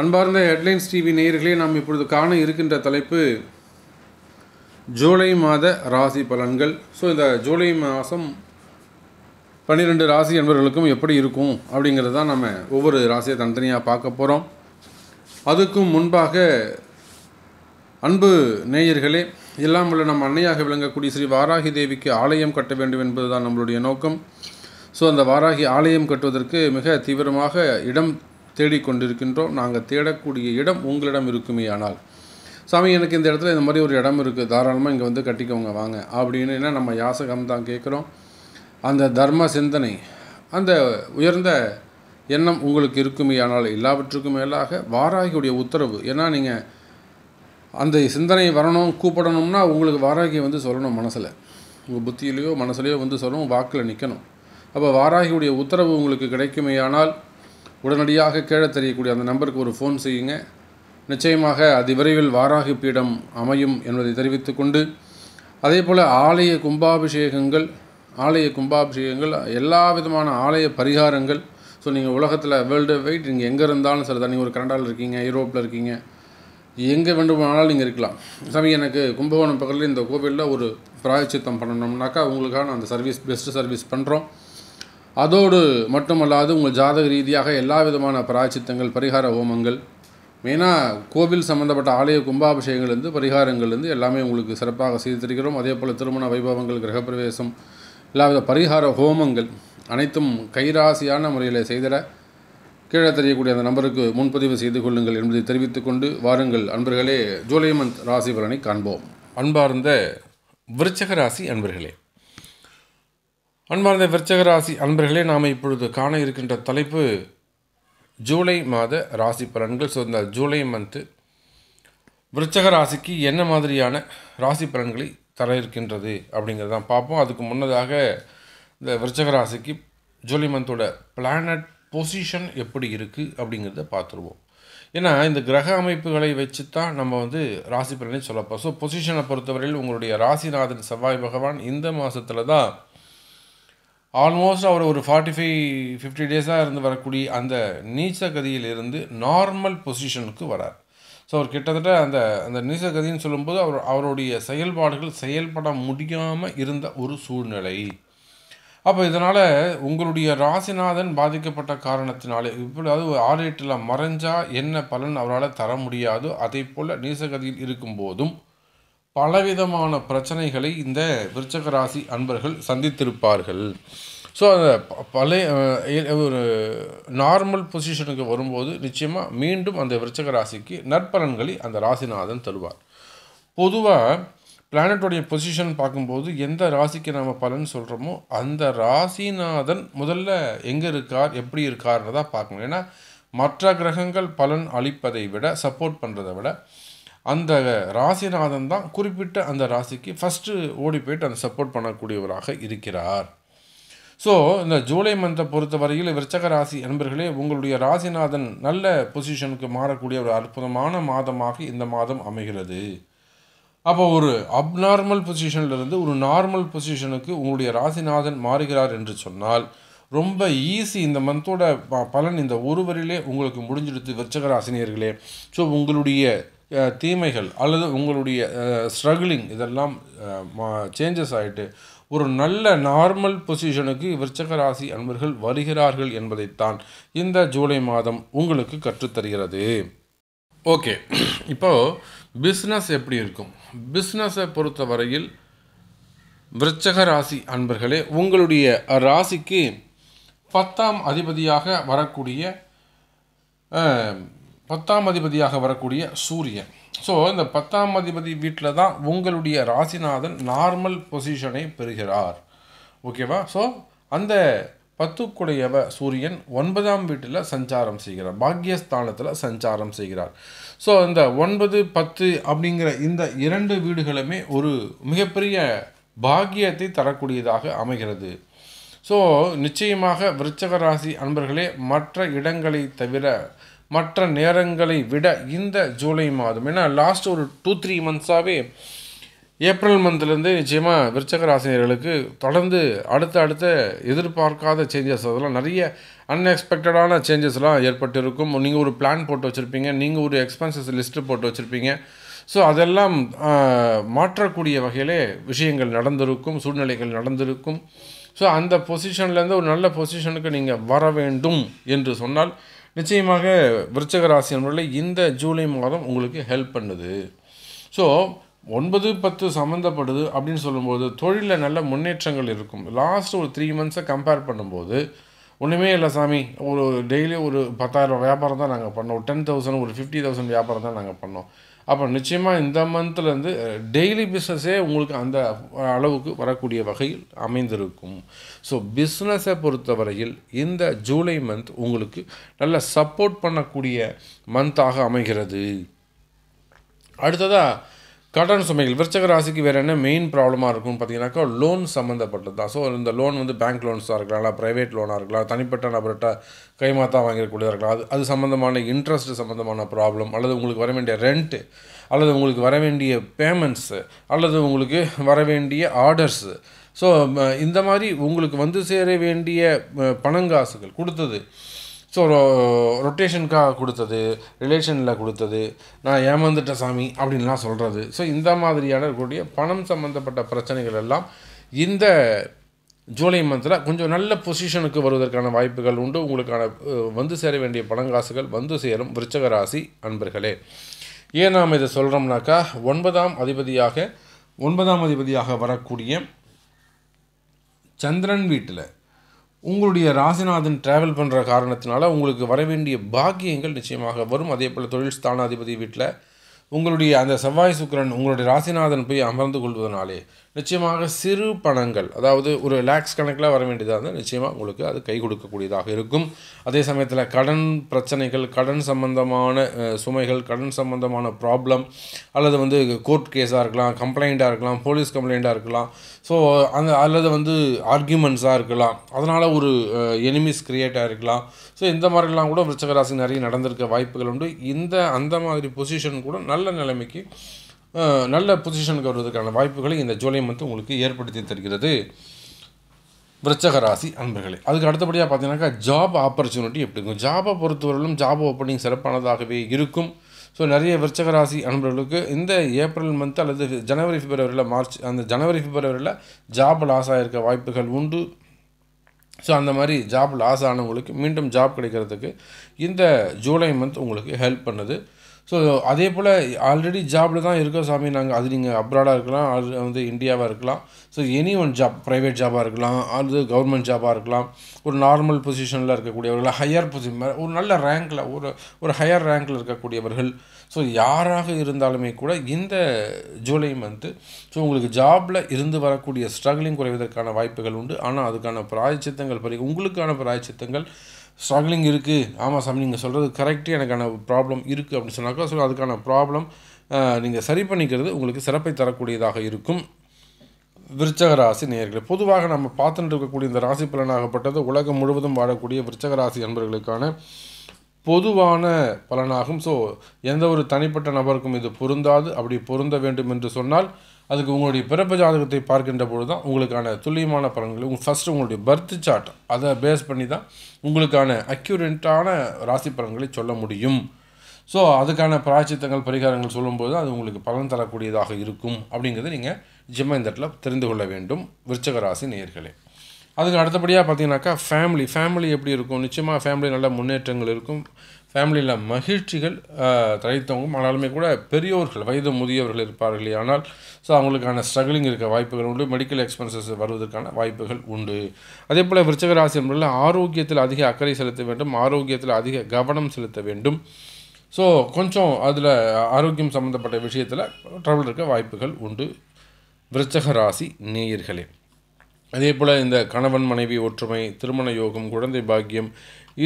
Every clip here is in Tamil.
அன்பார்ந்த ஹெட்லைன்ஸ் டிவி நேயர்களே நாம் இப்பொழுது காண இருக்கின்ற தலைப்பு ஜூலை மாத ராசி பலன்கள் ஸோ இந்த ஜூலை மாதம் பன்னிரெண்டு ராசி என்பவர்களுக்கும் எப்படி இருக்கும் அப்படிங்கிறது தான் நம்ம ஒவ்வொரு ராசியை தனித்தனியாக பார்க்க போகிறோம் அதுக்கும் முன்பாக அன்பு நேயர்களே எல்லாம் உள்ள நம் அன்னையாக விளங்கக்கூடிய ஸ்ரீ வாராகி தேவிக்கு ஆலயம் கட்ட வேண்டும் என்பது தான் நம்மளுடைய நோக்கம் ஸோ அந்த வாராகி ஆலயம் கட்டுவதற்கு மிக தீவிரமாக இடம் தேடிக்கொண்டிருக்கின்றோம் நாங்கள் தேடக்கூடிய இடம் உங்களிடம் இருக்குமே ஆனால் சாமி எனக்கு இந்த இடத்துல இந்த மாதிரி ஒரு இடம் இருக்குது தாராளமாக இங்கே வந்து கட்டிக்கோங்க வாங்க அப்படின்னு நம்ம யாசகம் தான் கேட்குறோம் அந்த தர்ம சிந்தனை அந்த உயர்ந்த எண்ணம் உங்களுக்கு இருக்குமே ஆனால் எல்லாவற்றுக்கும் மேலாக வாராகியுடைய உத்தரவு ஏன்னா நீங்கள் அந்த சிந்தனை வரணும் கூப்பிடணும்னா உங்களுக்கு வாராகி வந்து சொல்லணும் மனசில் உங்கள் புத்தியிலையோ மனசுலையோ வந்து சொல்லணும் வாக்கில் நிற்கணும் அப்போ வாராகியுடைய உத்தரவு உங்களுக்கு கிடைக்குமேயானால் உடனடியாக கீழே தெரியக்கூடிய அந்த நம்பருக்கு ஒரு ஃபோன் செய்யுங்க நிச்சயமாக அதிவிரைவில் வாராகி பீடம் அமையும் என்பதை தெரிவித்து கொண்டு அதே போல் ஆலய கும்பாபிஷேகங்கள் ஆலய கும்பாபிஷேகங்கள் எல்லா விதமான ஆலய பரிகாரங்கள் ஸோ நீங்கள் உலகத்தில் வேர்ல்டு வைட் நீங்கள் எங்கே இருந்தாலும் சரி தான் நீங்கள் ஒரு கனடாவில் இருக்கீங்க யூரோப்பில் இருக்கீங்க எங்கே வேண்டுமானாலும் நீங்கள் இருக்கலாம் சாமி எனக்கு கும்பகோணம் பக்கத்தில் இந்த கோவிலில் ஒரு பிராயச்சித்தம் பண்ணணும்னாக்கா உங்களுக்கான அந்த சர்வீஸ் பெஸ்ட்டு சர்வீஸ் பண்ணுறோம் அதோடு மட்டுமல்லாது உங்கள் ஜாதக ரீதியாக எல்லா விதமான பிராய்ச்சித்தங்கள் பரிகார ஹோமங்கள் மெயினாக கோவில் சம்மந்தப்பட்ட ஆலய கும்பாபிஷேகங்கள்லேருந்து பரிகாரங்கள்லேருந்து எல்லாமே உங்களுக்கு சிறப்பாக செய்து தருகிறோம் அதே போல் திருமண வைபவங்கள் கிரகப்பிரவேசம் எல்லாவித பரிகார ஹோமங்கள் அனைத்தும் கைராசியான முறையில் செய்திட கீழே தெரியக்கூடிய அந்த நம்பருக்கு முன்பதிவு செய்து கொள்ளுங்கள் என்பதை தெரிவித்துக்கொண்டு வாருங்கள் அன்பர்களே ஜூலை மந்த் ராசி பலனை காண்போம் அன்பார்ந்த விருச்சக ராசி அன்பர்களே அன்பார்ந்த விருச்சகராசி அன்பர்களே நாம் இப்பொழுது காண இருக்கின்ற தலைப்பு ஜூலை மாத ராசி பலன்கள் ஸோ இந்த ஜூலை மந்த்து விருச்சக ராசிக்கு என்ன மாதிரியான ராசி பலன்களை தர இருக்கின்றது அப்படிங்கிறதான் பார்ப்போம் அதுக்கு முன்னதாக இந்த விருச்சக ராசிக்கு ஜூலை மந்தோட பிளானட் பொசிஷன் எப்படி இருக்குது அப்படிங்கிறத பார்த்துருவோம் ஏன்னா இந்த கிரக அமைப்புகளை வச்சு தான் நம்ம வந்து ராசி பலனை சொல்லப்போம் ஸோ பொசிஷனை பொறுத்தவரையில் உங்களுடைய ராசிநாதன் செவ்வாய் பகவான் இந்த மாதத்தில் தான் ஆல்மோஸ்ட் அவர் ஒரு ஃபார்ட்டி ஃபைவ் ஃபிஃப்டி டேஸாக இருந்து வரக்கூடிய அந்த நீச்ச கதியிலிருந்து நார்மல் பொசிஷனுக்கு வரார் ஸோ அவர் கிட்டத்தட்ட அந்த அந்த நீச கதின்னு சொல்லும்போது அவர் அவருடைய செயல்பாடுகள் செயல்பட முடியாமல் இருந்த ஒரு சூழ்நிலை அப்போ இதனால் உங்களுடைய ராசிநாதன் பாதிக்கப்பட்ட காரணத்தினாலே இப்பொழுது ஆறு எட்டில் மறைஞ்சால் என்ன பலன் அவரால் தர முடியாதோ அதே போல் நீசகதியில் இருக்கும்போதும் பலவிதமான பிரச்சனைகளை இந்த விருச்சக ராசி அன்பர்கள் சந்தித்திருப்பார்கள் ஸோ அந்த பழைய ஒரு நார்மல் பொசிஷனுக்கு வரும்போது நிச்சயமாக மீண்டும் அந்த விருச்சக ராசிக்கு நற்பலன்களை அந்த ராசிநாதன் தருவார் பொதுவாக பிளானட்டோடைய பொசிஷன் பார்க்கும்போது எந்த ராசிக்கு நம்ம பலன் சொல்கிறோமோ அந்த ராசிநாதன் முதல்ல எங்கே இருக்கார் எப்படி இருக்கார்ன்றதான் பார்க்கணும் ஏன்னா மற்ற கிரகங்கள் பலன் அளிப்பதை விட சப்போர்ட் பண்ணுறதை விட அந்த ராசிநாதன் தான் குறிப்பிட்ட அந்த ராசிக்கு ஃபஸ்ட்டு ஓடி போயிட்டு அந்த சப்போர்ட் பண்ணக்கூடியவராக இருக்கிறார் ஸோ இந்த ஜூலை மந்தை பொறுத்த வரையில் விருச்சக ராசி நண்பர்களே உங்களுடைய ராசிநாதன் நல்ல பொசிஷனுக்கு மாறக்கூடிய ஒரு அற்புதமான மாதமாக இந்த மாதம் அமைகிறது அப்போ ஒரு அப்நார்மல் பொசிஷன்லேருந்து ஒரு நார்மல் பொசிஷனுக்கு உங்களுடைய ராசிநாதன் மாறுகிறார் என்று சொன்னால் ரொம்ப ஈஸி இந்த மந்தோட பலன் இந்த ஒரு உங்களுக்கு முடிஞ்சிடுத்து விருச்சக ராசினியர்களே ஸோ உங்களுடைய தீமைகள் அல்லது உங்களுடைய ஸ்ட்ரகிளிங் இதெல்லாம் சேஞ்சஸ் ஆகிட்டு ஒரு நல்ல நார்மல் பொசிஷனுக்கு விருச்சக ராசி அன்பர்கள் வருகிறார்கள் என்பதைத்தான் இந்த ஜூலை மாதம் உங்களுக்கு கற்றுத்தருகிறது ஓகே இப்போது பிஸ்னஸ் எப்படி இருக்கும் பிஸ்னஸை பொறுத்த வரையில் விருச்சக ராசி அன்பர்களே உங்களுடைய ராசிக்கு பத்தாம் அதிபதியாக வரக்கூடிய பத்தாம் அதிபதியாக வரக்கூடிய சூரியன் ஸோ இந்த பத்தாம் அதிபதி வீட்டில் தான் உங்களுடைய ராசிநாதன் நார்மல் பொசிஷனை பெறுகிறார் ஓகேவா ஸோ அந்த பத்துக்குடையவ சூரியன் ஒன்பதாம் வீட்டில் சஞ்சாரம் செய்கிறார் பாக்யஸ்தானத்தில் சஞ்சாரம் செய்கிறார் ஸோ இந்த ஒன்பது பத்து அப்படிங்கிற இந்த இரண்டு வீடுகளுமே ஒரு மிகப்பெரிய பாக்கியத்தை தரக்கூடியதாக அமைகிறது ஸோ நிச்சயமாக விருச்சக ராசி அன்பர்களே மற்ற இடங்களை தவிர மற்ற நேரங்களை விட இந்த ஜூலை மாதம் ஏன்னா லாஸ்ட் ஒரு டூ த்ரீ மந்த்ஸாகவே ஏப்ரல் மந்த்லேருந்து நிச்சயமாக ராசினியர்களுக்கு தொடர்ந்து அடுத்த அடுத்த எதிர்பார்க்காத சேஞ்சஸ் அதெல்லாம் நிறைய அன்எக்ஸ்பெக்டடான சேஞ்சஸ்லாம் ஏற்பட்டிருக்கும் நீங்கள் ஒரு பிளான் போட்டு வச்சுருப்பீங்க நீங்கள் ஒரு எக்ஸ்பென்சஸ் லிஸ்ட்டு போட்டு வச்சுருப்பீங்க ஸோ அதெல்லாம் மாற்றக்கூடிய வகையிலே விஷயங்கள் நடந்திருக்கும் சூழ்நிலைகள் நடந்திருக்கும் ஸோ அந்த பொசிஷன்லேருந்து ஒரு நல்ல பொசிஷனுக்கு நீங்கள் வர வேண்டும் என்று சொன்னால் நிச்சயமாக விருச்சக ராசி நண்பர்களை இந்த ஜூலை மாதம் உங்களுக்கு ஹெல்ப் பண்ணுது ஸோ ஒன்பது பத்து சம்மந்தப்படுது அப்படின்னு சொல்லும்போது தொழிலில் நல்ல முன்னேற்றங்கள் இருக்கும் லாஸ்ட் ஒரு த்ரீ மந்த்ஸை கம்பேர் பண்ணும்போது ஒன்றுமே இல்லை சாமி ஒரு டெய்லி ஒரு பத்தாயிரம் வியாபாரம் தான் நாங்கள் பண்ணோம் டென் தௌசண்ட் ஒரு ஃபிஃப்டி தௌசண்ட் வியாபாரம் தான் நாங்கள் பண்ணோம் அப்போ நிச்சயமாக இந்த மந்த்லேருந்து டெய்லி பிஸ்னஸே உங்களுக்கு அந்த அளவுக்கு வரக்கூடிய வகையில் அமைந்திருக்கும் ஸோ பிஸ்னஸை பொறுத்தவரையில் இந்த ஜூலை மந்த் உங்களுக்கு நல்ல சப்போர்ட் பண்ணக்கூடிய மந்தாக அமைகிறது அடுத்ததாக கடன் சுமைகள் விருச்சக ராசிக்கு வேறு என்ன மெயின் ப்ராப்ளமாக இருக்கும்னு பார்த்தீங்கன்னாக்கா லோன் சம்மந்தப்பட்டது தான் ஸோ இந்த லோன் வந்து பேங்க் லோன்ஸாக இருக்கலாம் இல்லை ப்ரைவேட் லோனாக இருக்கலாம் தனிப்பட்ட நபர்கிட்ட கைமாத்தா வாங்கிடக்கூடியதாக இருக்கலாம் அது அது சம்மந்தமான இன்ட்ரெஸ்ட் சம்மந்தமான ப்ராப்ளம் அல்லது உங்களுக்கு வர வேண்டிய ரெண்ட்டு அல்லது உங்களுக்கு வர வேண்டிய பேமெண்ட்ஸு அல்லது உங்களுக்கு வர வேண்டிய ஆர்டர்ஸு ஸோ இந்த மாதிரி உங்களுக்கு வந்து சேர வேண்டிய பணங்காசுகள் கொடுத்தது ஸோ ரொட்டேஷனுக்காக கொடுத்தது ரிலேஷனில் கொடுத்தது நான் ஏமாந்துட்ட சாமி அப்படின்லாம் சொல்கிறது ஸோ இந்த மாதிரியான இருக்கக்கூடிய பணம் சம்மந்தப்பட்ட பிரச்சனைகள் எல்லாம் இந்த ஜூலை மந்தில் கொஞ்சம் நல்ல பொசிஷனுக்கு வருவதற்கான வாய்ப்புகள் உண்டு உங்களுக்கான வந்து சேர வேண்டிய பணங்காசுகள் வந்து சேரும் விருச்சக ராசி அன்பர்களே ஏன் நாம் இதை சொல்கிறோம்னாக்கா ஒன்பதாம் அதிபதியாக ஒன்பதாம் அதிபதியாக வரக்கூடிய சந்திரன் வீட்டில் உங்களுடைய ராசிநாதன் ட்ராவல் பண்ணுற காரணத்தினால உங்களுக்கு வரவேண்டிய பாக்கியங்கள் நிச்சயமாக வரும் அதே போல் தொழில் ஸ்தானாதிபதி வீட்டில் உங்களுடைய அந்த செவ்வாய் சுக்கரன் உங்களுடைய ராசிநாதன் போய் அமர்ந்து கொள்வதனாலே நிச்சயமாக சிறு பணங்கள் அதாவது ஒரு லேக்ஸ் கணக்கில் வர வேண்டியதாக இருந்தால் நிச்சயமாக உங்களுக்கு அது கை கொடுக்கக்கூடியதாக இருக்கும் அதே சமயத்தில் கடன் பிரச்சனைகள் கடன் சம்பந்தமான சுமைகள் கடன் சம்பந்தமான ப்ராப்ளம் அல்லது வந்து கோர்ட் கேஸாக இருக்கலாம் கம்ப்ளைண்ட்டாக இருக்கலாம் போலீஸ் கம்ப்ளைண்ட்டாக இருக்கலாம் ஸோ அந்த அல்லது வந்து ஆர்கியூமெண்ட்ஸாக இருக்கலாம் அதனால் ஒரு எனிமிஸ் க்ரியேட் ஆகிருக்கலாம் ஸோ இந்த மாதிரிலாம் கூட ராசி நிறைய நடந்திருக்க வாய்ப்புகள் உண்டு இந்த அந்த மாதிரி பொசிஷன் கூட நல்ல நிலைமைக்கு நல்ல பொசிஷனுக்கு வருவதற்கான வாய்ப்புகளை இந்த ஜூலை மந்த் உங்களுக்கு ஏற்படுத்தி தருகிறது விரச்சக ராசி அன்பர்களே அதுக்கு அடுத்தபடியாக பார்த்தீங்கன்னாக்கா ஜாப் ஆப்பர்ச்சுனிட்டி எப்படி இருக்கும் ஜாபை பொறுத்தவரையிலும் ஜாப் ஓப்பனிங் சிறப்பானதாகவே இருக்கும் ஸோ நிறைய விரச்சக ராசி அன்பர்களுக்கு இந்த ஏப்ரல் மந்த் அல்லது ஜனவரி பிப்ரவரியில் மார்ச் அந்த ஜனவரி பிப்ரவரியில் ஜாப் லாஸ் ஆகிருக்க வாய்ப்புகள் உண்டு ஸோ அந்த மாதிரி ஜாப் லாஸ் ஆனவங்களுக்கு மீண்டும் ஜாப் கிடைக்கிறதுக்கு இந்த ஜூலை மந்த் உங்களுக்கு ஹெல்ப் பண்ணுது ஸோ அதே போல் ஆல்ரெடி ஜாப்பில் தான் இருக்கோம் சாமி நாங்கள் அது நீங்கள் அப்ராடாக இருக்கலாம் அது வந்து இந்தியாவாக இருக்கலாம் so any one job private ஜாபாக இருக்கலாம் அல்லது கவர்மெண்ட் ஜாபாக இருக்கலாம் ஒரு நார்மல் பொசிஷனில் இருக்கக்கூடியவர்கள் ஹையர் பொசிஷன் ஒரு நல்ல ரேங்கில் ஒரு ஒரு ஹையர் ரேங்கில் இருக்கக்கூடியவர்கள் ஸோ யாராக இருந்தாலுமே கூட இந்த ஜூலை மந்த்து ஸோ உங்களுக்கு ஜாபில் இருந்து வரக்கூடிய ஸ்ட்ரகிளிங் குறைவதற்கான வாய்ப்புகள் உண்டு ஆனால் அதுக்கான பிராய்ச்சித்தங்கள் பறி உங்களுக்கான பிராய்ச்சித்தங்கள் ஸ்ட்ரகிளிங் இருக்குது ஆமாம் சாமி நீங்கள் சொல்கிறது கரெக்டாக எனக்கான ப்ராப்ளம் இருக்குது அப்படின்னு சொன்னாக்கா ஸோ அதுக்கான ப்ராப்ளம் நீங்கள் சரி பண்ணிக்கிறது உங்களுக்கு சிறப்பை தரக்கூடியதாக இருக்கும் விருச்சக ராசி நேர்களை பொதுவாக நம்ம பார்த்துட்டு இருக்கக்கூடிய இந்த ராசி பலனாகப்பட்டது உலகம் முழுவதும் வாழக்கூடிய விருச்சக ராசி என்பவர்களுக்கான பொதுவான பலனாகும் ஸோ எந்த ஒரு தனிப்பட்ட நபருக்கும் இது பொருந்தாது அப்படி பொருந்த வேண்டும் என்று சொன்னால் அதுக்கு உங்களுடைய பிறப்பு ஜாதகத்தை பார்க்கின்ற பொழுது தான் உங்களுக்கான துல்லியமான பலன்கள் உங்கள் ஃபஸ்ட்டு உங்களுடைய பர்த் சார்ட் அதை பேஸ் பண்ணி தான் உங்களுக்கான அக்யூரண்ட்டான ராசி பலன்களை சொல்ல முடியும் ஸோ அதுக்கான பிராச்சித்தங்கள் பரிகாரங்கள் சொல்லும்போது அது உங்களுக்கு பலன் தரக்கூடியதாக இருக்கும் அப்படிங்கிறத நீங்கள் ஜிம்ம இந்த இடத்துல தெரிந்து கொள்ள வேண்டும் விருச்சக ராசி நேர்களே அதுக்கு அடுத்தபடியாக பார்த்தீங்கன்னாக்கா ஃபேமிலி ஃபேமிலி எப்படி இருக்கும் நிச்சயமாக ஃபேமிலி நல்ல முன்னேற்றங்கள் இருக்கும் ஃபேமிலியில் மகிழ்ச்சிகள் தழைத்தவங்க ஆனாலுமே கூட பெரியோர்கள் வயது முதியவர்கள் இருப்பார்களே ஆனால் ஸோ அவங்களுக்கான ஸ்ட்ரகிளிங் இருக்க வாய்ப்புகள் உண்டு மெடிக்கல் எக்ஸ்பென்சஸ் வருவதற்கான வாய்ப்புகள் உண்டு அதே போல் விருச்சகராசி என்பதில் ஆரோக்கியத்தில் அதிக அக்கறை செலுத்த வேண்டும் ஆரோக்கியத்தில் அதிக கவனம் செலுத்த வேண்டும் ஸோ கொஞ்சம் அதில் ஆரோக்கியம் சம்மந்தப்பட்ட விஷயத்தில் ட்ரபிள் இருக்க வாய்ப்புகள் உண்டு விருச்சக ராசி நேயர்களே அதே போல் இந்த கணவன் மனைவி ஒற்றுமை திருமண யோகம் குழந்தை பாக்கியம்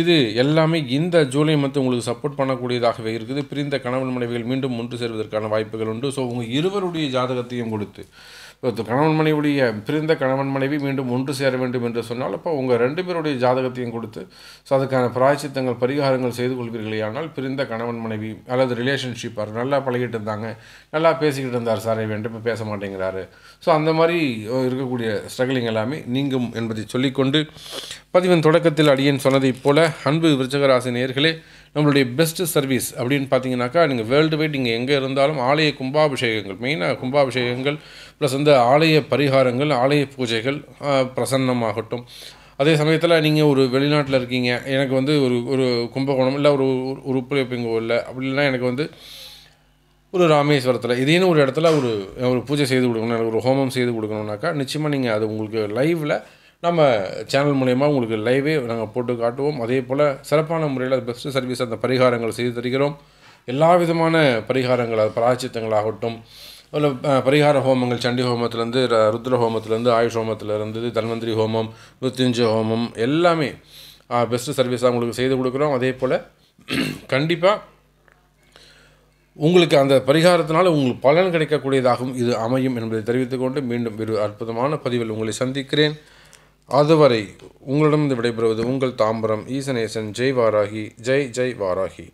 இது எல்லாமே இந்த ஜூலை மந்த் உங்களுக்கு சப்போர்ட் பண்ணக்கூடியதாகவே இருக்குது பிரிந்த கணவன் மனைவிகள் மீண்டும் ஒன்று சேர்வதற்கான வாய்ப்புகள் உண்டு ஸோ உங்கள் இருவருடைய ஜாதகத்தையும் கொடுத்து கணவன் மனைவியுடைய பிரிந்த கணவன் மனைவி மீண்டும் ஒன்று சேர வேண்டும் என்று சொன்னால் அப்போ உங்கள் ரெண்டு பேருடைய ஜாதகத்தையும் கொடுத்து ஸோ அதுக்கான பிராய்ச்சித்தங்கள் பரிகாரங்கள் செய்து ஆனால் பிரிந்த கணவன் மனைவி அல்லது ரிலேஷன்ஷிப் அவர் நல்லா பழகிட்டு இருந்தாங்க நல்லா பேசிக்கிட்டு இருந்தார் சார் வேண்டும் இப்போ பேச மாட்டேங்கிறாரு ஸோ அந்த மாதிரி இருக்கக்கூடிய ஸ்ட்ரகிளிங் எல்லாமே நீங்கும் என்பதை சொல்லிக்கொண்டு பதிவின் தொடக்கத்தில் அடியன் சொன்னதைப் போல அன்பு விருச்சகராசி நேர்களே நம்மளுடைய பெஸ்ட்டு சர்வீஸ் அப்படின்னு பார்த்தீங்கன்னாக்கா நீங்கள் வேர்ல்டு வைட் நீங்கள் எங்கே இருந்தாலும் ஆலய கும்பாபிஷேகங்கள் மெயினாக கும்பாபிஷேகங்கள் ப்ளஸ் வந்து ஆலய பரிகாரங்கள் ஆலய பூஜைகள் பிரசன்னமாகட்டும் அதே சமயத்தில் நீங்கள் ஒரு வெளிநாட்டில் இருக்கீங்க எனக்கு வந்து ஒரு ஒரு கும்பகோணம் இல்லை ஒரு ஒரு உப்புளிப்பிங்கோ இல்லை அப்படி இல்லைனா எனக்கு வந்து ஒரு ராமேஸ்வரத்தில் இதேன்னு ஒரு இடத்துல ஒரு ஒரு பூஜை செய்து கொடுக்கணும் எனக்கு ஒரு ஹோமம் செய்து கொடுக்கணுன்னாக்கா நிச்சயமாக நீங்கள் அது உங்களுக்கு லைவில் நம்ம சேனல் மூலயமா உங்களுக்கு லைவே நாங்கள் போட்டு காட்டுவோம் அதே போல் சிறப்பான முறையில் பெஸ்ட்டு சர்வீஸ் அந்த பரிகாரங்கள் செய்து தருகிறோம் எல்லா விதமான பரிகாரங்கள் அது பிராச்சித்தங்களாகட்டும் அதில் பரிகார ஹோமங்கள் சண்டி ஹோமத்துலேருந்து ருத்ர ஹோமத்துலேருந்து ஆயுஷ் ஹோமத்துலேருந்து தன்வந்திரி ஹோமம் மிருத்யுஞ்ச ஹோமம் எல்லாமே பெஸ்ட்டு சர்வீஸாக உங்களுக்கு செய்து கொடுக்குறோம் அதே போல் கண்டிப்பாக உங்களுக்கு அந்த பரிகாரத்தினால் உங்களுக்கு பலன் கிடைக்கக்கூடியதாகவும் இது அமையும் என்பதை தெரிவித்துக்கொண்டு மீண்டும் ஒரு அற்புதமான பதிவில் உங்களை சந்திக்கிறேன் அதுவரை உங்களிடம் விடைபெறுவது உங்கள் தாம்பரம் ஈசனேசன் ஜெய் வாராகி ஜெய் ஜெய் வாராகி